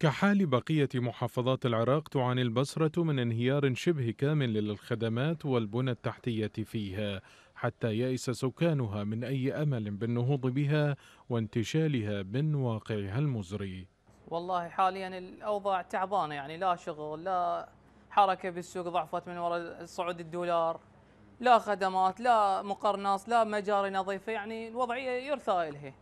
كحال بقية محافظات العراق تعاني البصرة من انهيار شبه كامل للخدمات والبنى التحتية فيها حتى يئس سكانها من أي أمل بالنهوض بها وانتشالها من واقعها المزري والله حاليا الأوضاع تعبانة يعني لا شغل لا حركة بالسوق ضعفت من وراء صعود الدولار لا خدمات لا مقرناص لا مجاري نظيفة يعني الوضعية يرثى إليه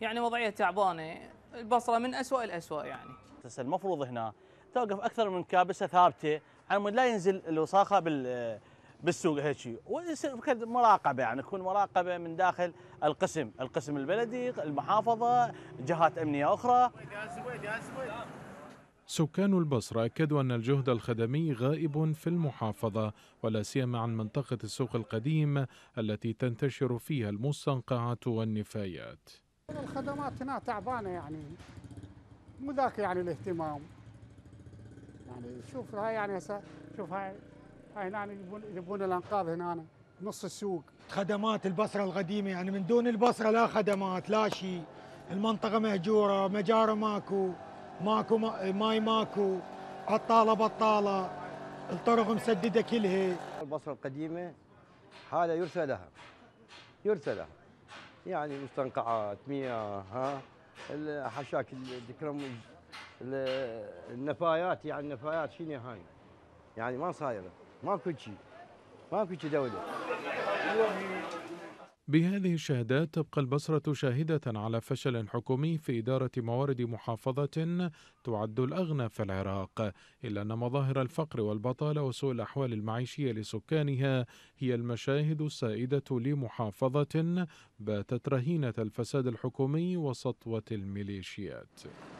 يعني وضعية تعبانة البصرة من أسوأ الأسوأ يعني المفروض هنا توقف أكثر من كابسة ثابتة على مود لا ينزل الوساخة بال بالسوق هيك ويصير مراقبه يعني تكون مراقبه من داخل القسم، القسم البلدي، المحافظه، جهات امنيه اخرى. سكان البصرة أكدوا أن الجهد الخدمي غائب في المحافظة ولا سيما عن منطقة السوق القديم التي تنتشر فيها المستنقعات والنفايات الخدمات هنا تعبانه يعني مو ذاك يعني الاهتمام يعني شوف هاي يعني هسه شوف هاي هاي هنا يجيبون يجيبون الانقاض هنا نص السوق خدمات البصره القديمه يعني من دون البصره لا خدمات لا شيء المنطقه مهجوره مجاره ماكو ماكو ماي ماكو عطاله بطاله الطرق مسدده كلها البصره القديمه هذا يرثى لها يرثى لها يعني مستنقعات مياه ها حشاك ذكرهم النفايات يعني النفايات شنو هاي يعني ما صايره ماكو شيء ماكو شيء دوله بهذه الشهادات تبقى البصرة شاهدة على فشل حكومي في إدارة موارد محافظة تعد الأغنى في العراق إلا أن مظاهر الفقر والبطالة وسوء الأحوال المعيشية لسكانها هي المشاهد السائدة لمحافظة باتت رهينة الفساد الحكومي وسطوة الميليشيات